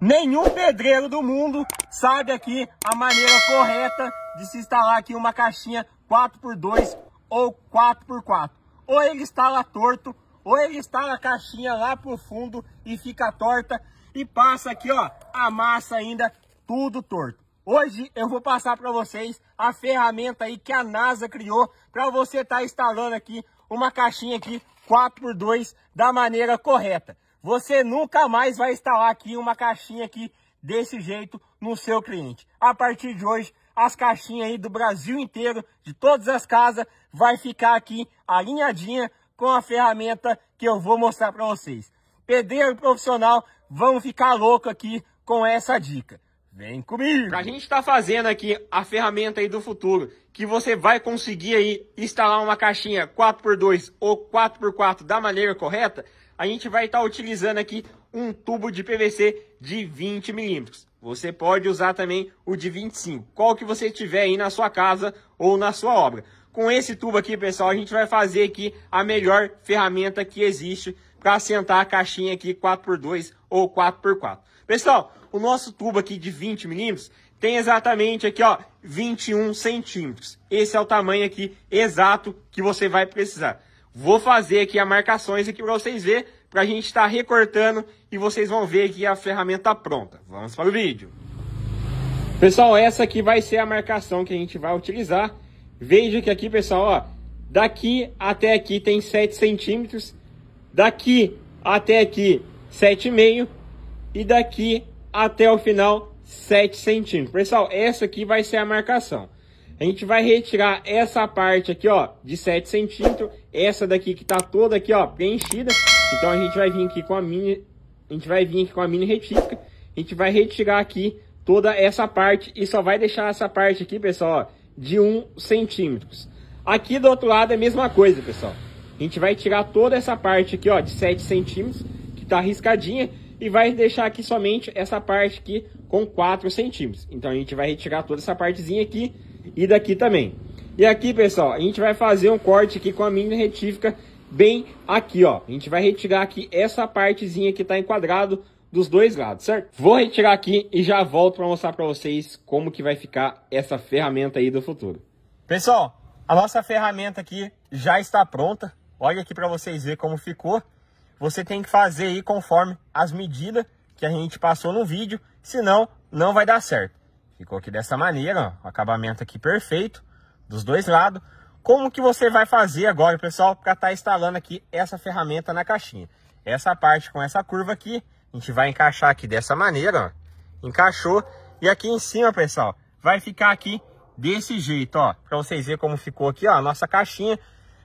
Nenhum pedreiro do mundo sabe aqui a maneira correta de se instalar aqui uma caixinha 4x2 ou 4x4. Ou ele instala torto, ou ele instala a caixinha lá pro fundo e fica torta e passa aqui, ó, a massa ainda tudo torto. Hoje eu vou passar para vocês a ferramenta aí que a NASA criou para você estar tá instalando aqui uma caixinha aqui 4x2 da maneira correta. Você nunca mais vai instalar aqui uma caixinha aqui desse jeito no seu cliente. A partir de hoje, as caixinhas aí do Brasil inteiro, de todas as casas, vai ficar aqui alinhadinha com a ferramenta que eu vou mostrar para vocês. Pedreiro profissional, vamos ficar louco aqui com essa dica. Vem comigo! A gente está fazendo aqui a ferramenta aí do futuro, que você vai conseguir aí instalar uma caixinha 4x2 ou 4x4 da maneira correta, a gente vai estar tá utilizando aqui um tubo de PVC de 20 milímetros. Você pode usar também o de 25, qual que você tiver aí na sua casa ou na sua obra. Com esse tubo aqui, pessoal, a gente vai fazer aqui a melhor ferramenta que existe para assentar a caixinha aqui 4x2 ou 4x4. Pessoal, o nosso tubo aqui de 20 milímetros tem exatamente aqui, ó, 21 centímetros. Esse é o tamanho aqui exato que você vai precisar. Vou fazer aqui as marcações aqui para vocês verem, para a gente estar tá recortando e vocês vão ver que a ferramenta tá pronta. Vamos para o vídeo. Pessoal, essa aqui vai ser a marcação que a gente vai utilizar. Veja que aqui, pessoal, ó, daqui até aqui tem 7 centímetros, daqui até aqui 7,5 e daqui até o final 7 centímetros. Pessoal, essa aqui vai ser a marcação. A gente vai retirar essa parte aqui, ó, de 7 centímetros. Essa daqui que tá toda aqui, ó, preenchida. Então a gente vai vir aqui com a mini... A gente vai vir aqui com a mini retífica. A gente vai retirar aqui toda essa parte. E só vai deixar essa parte aqui, pessoal, ó, de 1 centímetros. Aqui do outro lado é a mesma coisa, pessoal. A gente vai tirar toda essa parte aqui, ó, de 7 centímetros, que tá riscadinha e vai deixar aqui somente essa parte aqui com 4 centímetros. Então a gente vai retirar toda essa partezinha aqui e daqui também. E aqui, pessoal, a gente vai fazer um corte aqui com a mini retífica bem aqui, ó. A gente vai retirar aqui essa partezinha que tá enquadrado dos dois lados, certo? Vou retirar aqui e já volto para mostrar para vocês como que vai ficar essa ferramenta aí do futuro. Pessoal, a nossa ferramenta aqui já está pronta. Olha aqui para vocês verem como ficou. Você tem que fazer aí conforme as medidas que a gente passou no vídeo, senão não vai dar certo. Ficou aqui dessa maneira, ó, acabamento aqui perfeito dos dois lados. Como que você vai fazer agora, pessoal, para estar tá instalando aqui essa ferramenta na caixinha? Essa parte com essa curva aqui, a gente vai encaixar aqui dessa maneira, ó. Encaixou. E aqui em cima, pessoal, vai ficar aqui desse jeito, ó. Para vocês verem como ficou aqui, ó, a nossa caixinha.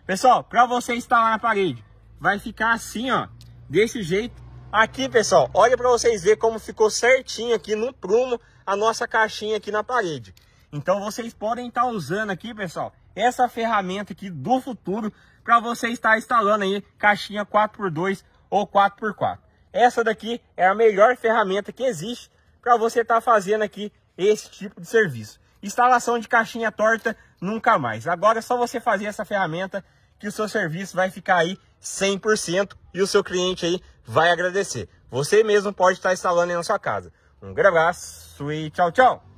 Pessoal, para você instalar na parede, vai ficar assim, ó. Desse jeito, Aqui, pessoal, olha para vocês verem como ficou certinho aqui no prumo a nossa caixinha aqui na parede. Então, vocês podem estar tá usando aqui, pessoal, essa ferramenta aqui do futuro para você estar instalando aí caixinha 4x2 ou 4x4. Essa daqui é a melhor ferramenta que existe para você estar tá fazendo aqui esse tipo de serviço. Instalação de caixinha torta nunca mais. Agora é só você fazer essa ferramenta que o seu serviço vai ficar aí 100% e o seu cliente aí vai agradecer. Você mesmo pode estar instalando aí na sua casa. Um grande abraço e tchau, tchau!